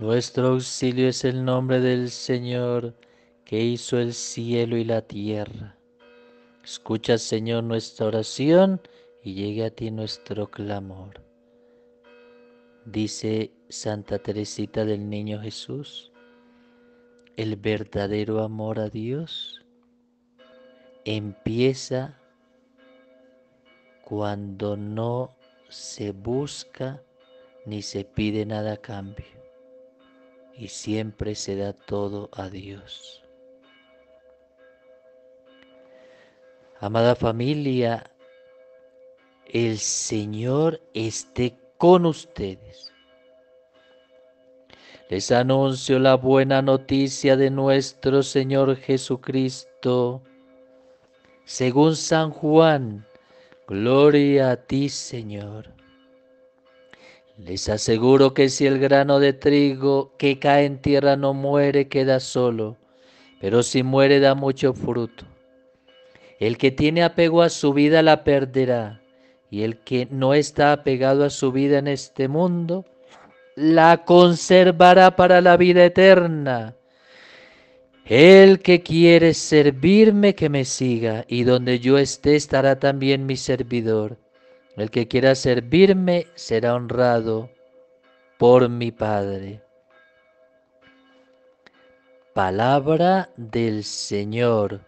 Nuestro auxilio es el nombre del Señor que hizo el cielo y la tierra. Escucha, Señor, nuestra oración y llegue a ti nuestro clamor. Dice Santa Teresita del Niño Jesús, el verdadero amor a Dios empieza cuando no se busca ni se pide nada a cambio y siempre se da todo a Dios. Amada familia, el Señor esté con ustedes. Les anuncio la buena noticia de nuestro Señor Jesucristo. Según San Juan, gloria a ti, Señor. Les aseguro que si el grano de trigo que cae en tierra no muere, queda solo, pero si muere da mucho fruto. El que tiene apego a su vida la perderá, y el que no está apegado a su vida en este mundo, la conservará para la vida eterna. El que quiere servirme, que me siga, y donde yo esté estará también mi servidor. El que quiera servirme será honrado por mi Padre. Palabra del Señor.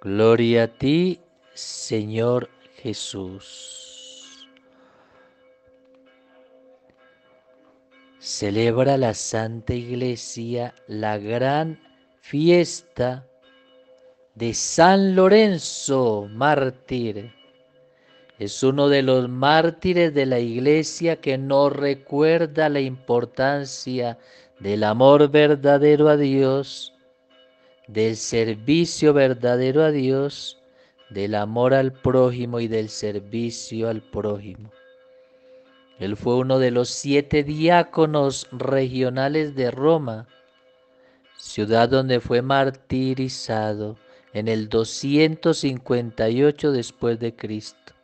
Gloria a ti, Señor Jesús. Celebra la Santa Iglesia la gran fiesta de San Lorenzo, mártir es uno de los mártires de la iglesia que no recuerda la importancia del amor verdadero a Dios, del servicio verdadero a Dios, del amor al prójimo y del servicio al prójimo. Él fue uno de los siete diáconos regionales de Roma, ciudad donde fue martirizado en el 258 después de Cristo.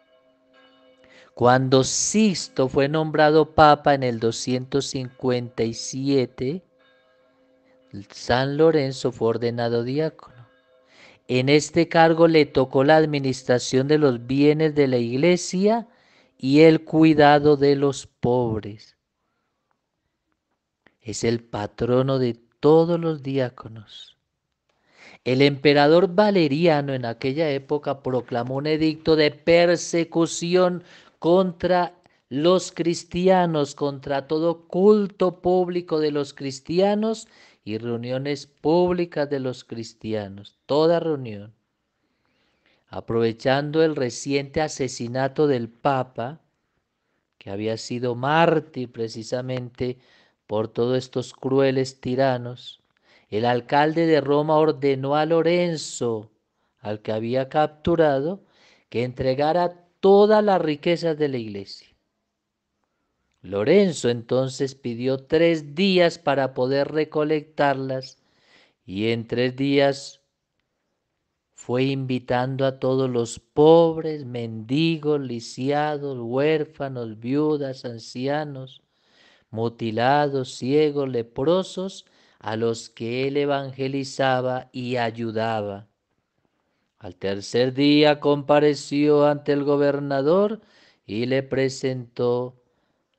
Cuando Sixto fue nombrado papa en el 257, San Lorenzo fue ordenado diácono. En este cargo le tocó la administración de los bienes de la iglesia y el cuidado de los pobres. Es el patrono de todos los diáconos. El emperador Valeriano en aquella época proclamó un edicto de persecución contra los cristianos, contra todo culto público de los cristianos y reuniones públicas de los cristianos, toda reunión. Aprovechando el reciente asesinato del Papa, que había sido mártir precisamente por todos estos crueles tiranos, el alcalde de Roma ordenó a Lorenzo, al que había capturado, que entregara todas las riquezas de la iglesia. Lorenzo entonces pidió tres días para poder recolectarlas y en tres días fue invitando a todos los pobres, mendigos, lisiados, huérfanos, viudas, ancianos, mutilados, ciegos, leprosos, a los que él evangelizaba y ayudaba. Al tercer día compareció ante el gobernador y le presentó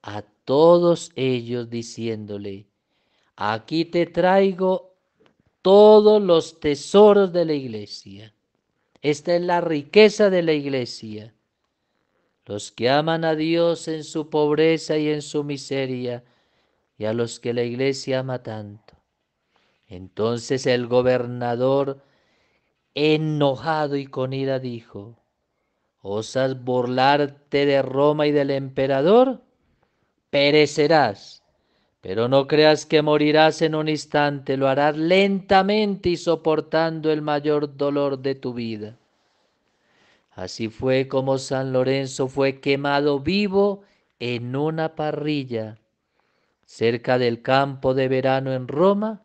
a todos ellos diciéndole, aquí te traigo todos los tesoros de la iglesia. Esta es la riqueza de la iglesia. Los que aman a Dios en su pobreza y en su miseria, y a los que la iglesia ama tanto. Entonces el gobernador enojado y con ira dijo, ¿Osas burlarte de Roma y del emperador? Perecerás, pero no creas que morirás en un instante, lo harás lentamente y soportando el mayor dolor de tu vida. Así fue como San Lorenzo fue quemado vivo en una parrilla cerca del campo de verano en Roma,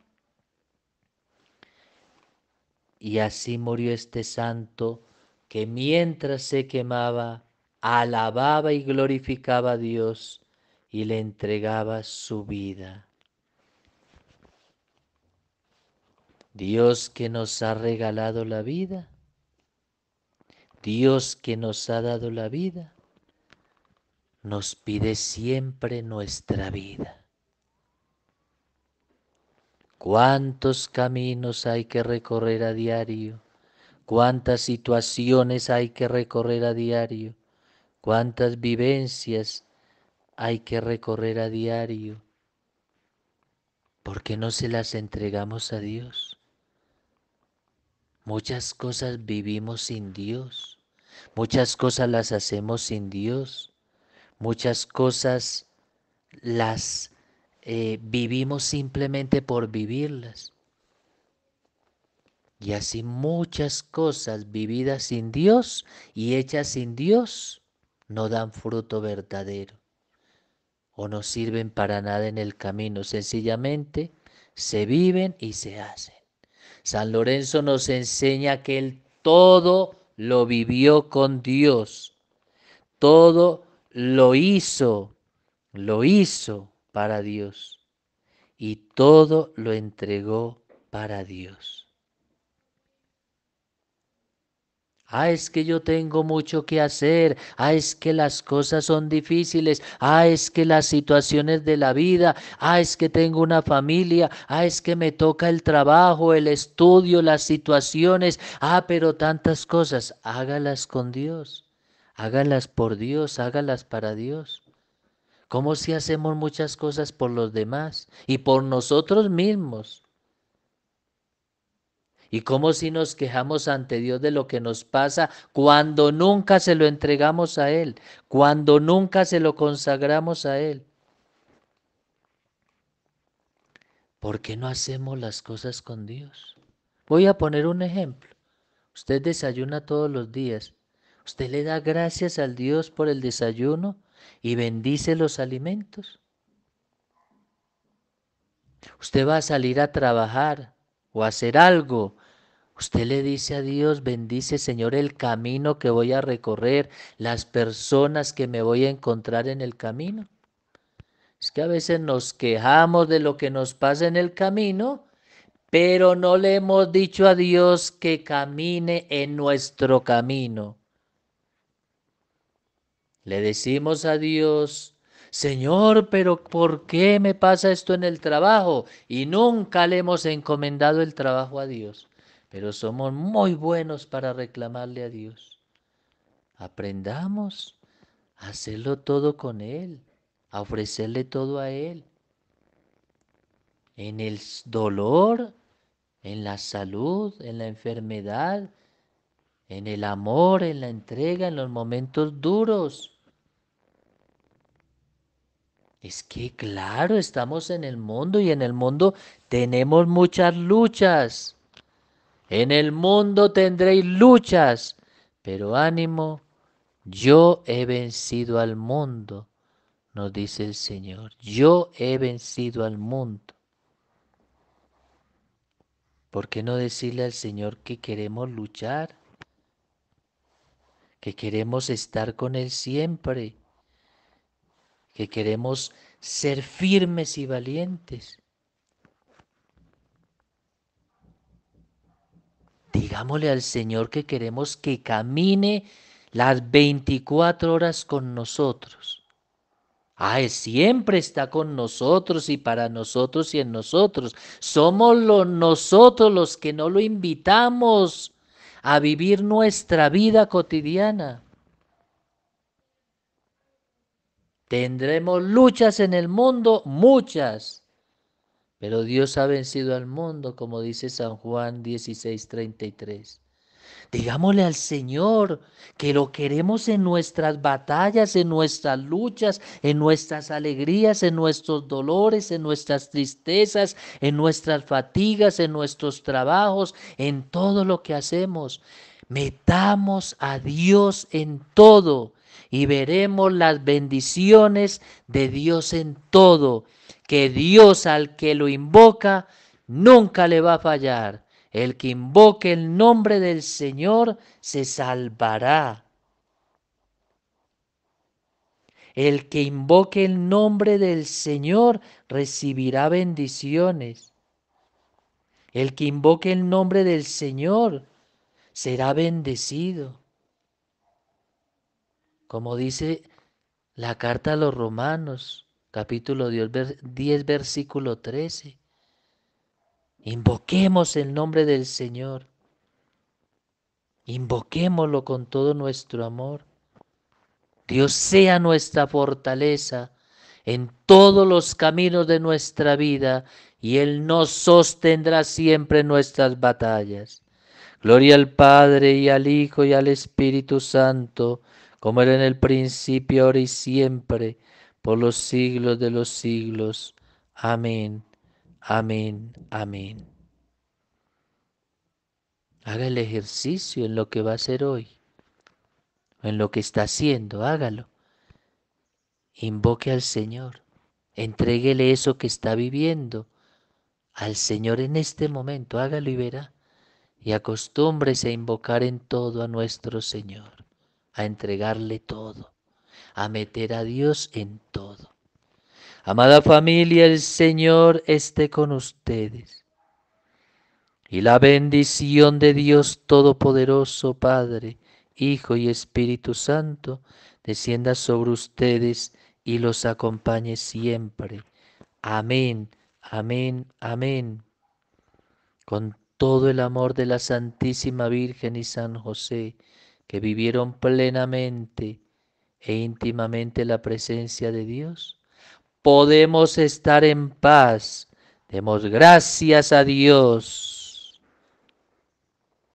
y así murió este santo que mientras se quemaba, alababa y glorificaba a Dios y le entregaba su vida. Dios que nos ha regalado la vida, Dios que nos ha dado la vida, nos pide siempre nuestra vida cuántos caminos hay que recorrer a diario, cuántas situaciones hay que recorrer a diario, cuántas vivencias hay que recorrer a diario. ¿Por qué no se las entregamos a Dios? Muchas cosas vivimos sin Dios, muchas cosas las hacemos sin Dios, muchas cosas las eh, vivimos simplemente por vivirlas. Y así muchas cosas vividas sin Dios y hechas sin Dios no dan fruto verdadero o no sirven para nada en el camino. Sencillamente se viven y se hacen. San Lorenzo nos enseña que él todo lo vivió con Dios, todo lo hizo, lo hizo para Dios y todo lo entregó para Dios. Ah, es que yo tengo mucho que hacer. Ah, es que las cosas son difíciles. Ah, es que las situaciones de la vida. Ah, es que tengo una familia. Ah, es que me toca el trabajo, el estudio, las situaciones. Ah, pero tantas cosas. Hágalas con Dios. Hágalas por Dios. Hágalas para Dios. ¿Cómo si hacemos muchas cosas por los demás y por nosotros mismos? ¿Y cómo si nos quejamos ante Dios de lo que nos pasa cuando nunca se lo entregamos a Él, cuando nunca se lo consagramos a Él? ¿Por qué no hacemos las cosas con Dios? Voy a poner un ejemplo. Usted desayuna todos los días. ¿Usted le da gracias al Dios por el desayuno? y bendice los alimentos. Usted va a salir a trabajar o a hacer algo. Usted le dice a Dios, bendice Señor el camino que voy a recorrer, las personas que me voy a encontrar en el camino. Es que a veces nos quejamos de lo que nos pasa en el camino, pero no le hemos dicho a Dios que camine en nuestro camino. Le decimos a Dios, Señor, pero ¿por qué me pasa esto en el trabajo? Y nunca le hemos encomendado el trabajo a Dios. Pero somos muy buenos para reclamarle a Dios. Aprendamos a hacerlo todo con Él, a ofrecerle todo a Él. En el dolor, en la salud, en la enfermedad, en el amor, en la entrega, en los momentos duros. Es que claro, estamos en el mundo y en el mundo tenemos muchas luchas. En el mundo tendréis luchas, pero ánimo, yo he vencido al mundo, nos dice el Señor. Yo he vencido al mundo. ¿Por qué no decirle al Señor que queremos luchar? que queremos estar con Él siempre, que queremos ser firmes y valientes. Digámosle al Señor que queremos que camine las 24 horas con nosotros. Ah, Él siempre está con nosotros y para nosotros y en nosotros. Somos los nosotros los que no lo invitamos a vivir nuestra vida cotidiana. Tendremos luchas en el mundo, muchas, pero Dios ha vencido al mundo, como dice San Juan 16:33. Digámosle al Señor que lo queremos en nuestras batallas, en nuestras luchas, en nuestras alegrías, en nuestros dolores, en nuestras tristezas, en nuestras fatigas, en nuestros trabajos, en todo lo que hacemos. Metamos a Dios en todo y veremos las bendiciones de Dios en todo, que Dios al que lo invoca nunca le va a fallar. El que invoque el nombre del Señor se salvará. El que invoque el nombre del Señor recibirá bendiciones. El que invoque el nombre del Señor será bendecido. Como dice la carta a los romanos, capítulo 10, versículo 13. Invoquemos el nombre del Señor. Invoquémoslo con todo nuestro amor. Dios sea nuestra fortaleza en todos los caminos de nuestra vida y Él nos sostendrá siempre en nuestras batallas. Gloria al Padre y al Hijo y al Espíritu Santo, como era en el principio, ahora y siempre, por los siglos de los siglos. Amén. Amén, amén. Haga el ejercicio en lo que va a hacer hoy, en lo que está haciendo, hágalo. Invoque al Señor, entréguele eso que está viviendo al Señor en este momento, hágalo y verá. Y acostúmbrese a invocar en todo a nuestro Señor, a entregarle todo, a meter a Dios en todo. Amada familia, el Señor esté con ustedes. Y la bendición de Dios Todopoderoso, Padre, Hijo y Espíritu Santo, descienda sobre ustedes y los acompañe siempre. Amén, amén, amén. Con todo el amor de la Santísima Virgen y San José, que vivieron plenamente e íntimamente la presencia de Dios, podemos estar en paz. Demos gracias a Dios.